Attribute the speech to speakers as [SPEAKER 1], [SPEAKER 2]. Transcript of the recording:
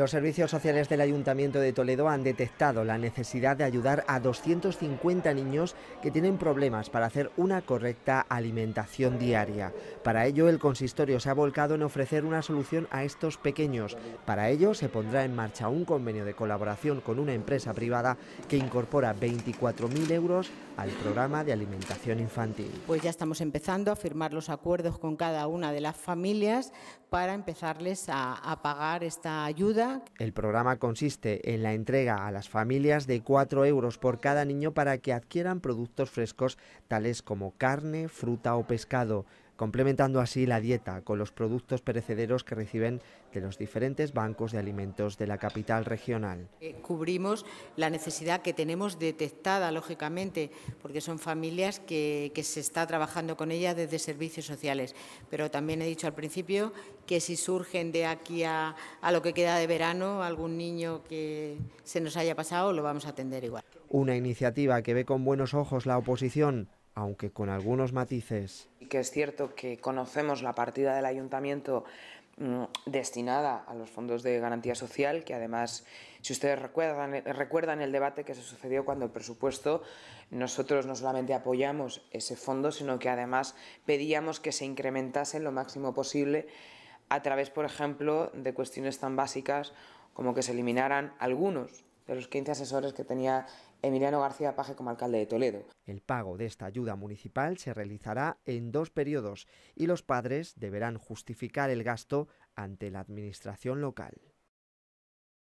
[SPEAKER 1] Los servicios sociales del Ayuntamiento de Toledo han detectado la necesidad de ayudar a 250 niños que tienen problemas para hacer una correcta alimentación diaria. Para ello, el consistorio se ha volcado en ofrecer una solución a estos pequeños. Para ello, se pondrá en marcha un convenio de colaboración con una empresa privada que incorpora 24.000 euros al programa de alimentación infantil. Pues ya estamos empezando
[SPEAKER 2] a firmar los acuerdos con cada una de las familias para empezarles a, a pagar esta ayuda
[SPEAKER 1] el programa consiste en la entrega a las familias de 4 euros por cada niño para que adquieran productos frescos tales como carne, fruta o pescado complementando así la dieta con los productos perecederos que reciben de los diferentes bancos de alimentos de la capital regional.
[SPEAKER 2] Eh, cubrimos la necesidad que tenemos detectada, lógicamente, porque son familias que, se está trabajando con ellas desde servicios sociales. Pero también he dicho al principio que si surgen de aquí a, a lo que queda de verano algún niño que se nos haya pasado, lo vamos a atender igual.
[SPEAKER 1] Una iniciativa que ve con buenos ojos la oposición aunque con algunos matices.
[SPEAKER 3] Y que es cierto que conocemos la partida del ayuntamiento mm, destinada a los fondos de garantía social, que además, si ustedes recuerdan, recuerdan el debate que se sucedió cuando el presupuesto, nosotros no solamente apoyamos ese fondo, sino que además pedíamos que se incrementase lo máximo posible a través, por ejemplo, de cuestiones tan básicas como que se eliminaran algunos de los 15 asesores que tenía Emiliano García Paje como alcalde de Toledo.
[SPEAKER 1] El pago de esta ayuda municipal se realizará en dos periodos y los padres deberán justificar el gasto ante la administración local.